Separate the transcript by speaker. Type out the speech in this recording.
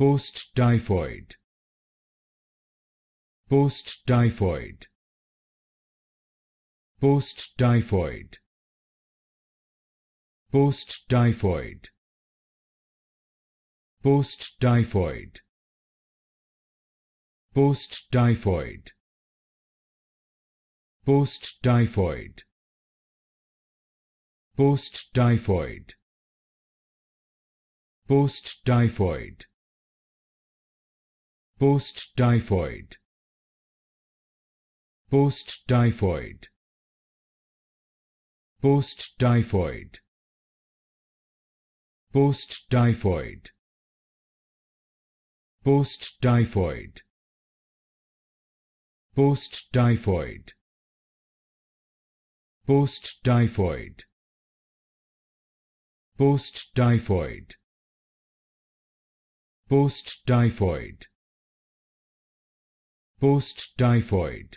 Speaker 1: post-typhoid post-typhoid post-typhoid post-typhoid post-typhoid post-typhoid post-typhoid post-typhoid post-typhoid post-typhoid post-typhoid post-typhoid post-typhoid post-typhoid post-typhoid post-typhoid post-typhoid post-typhoid post-typhoid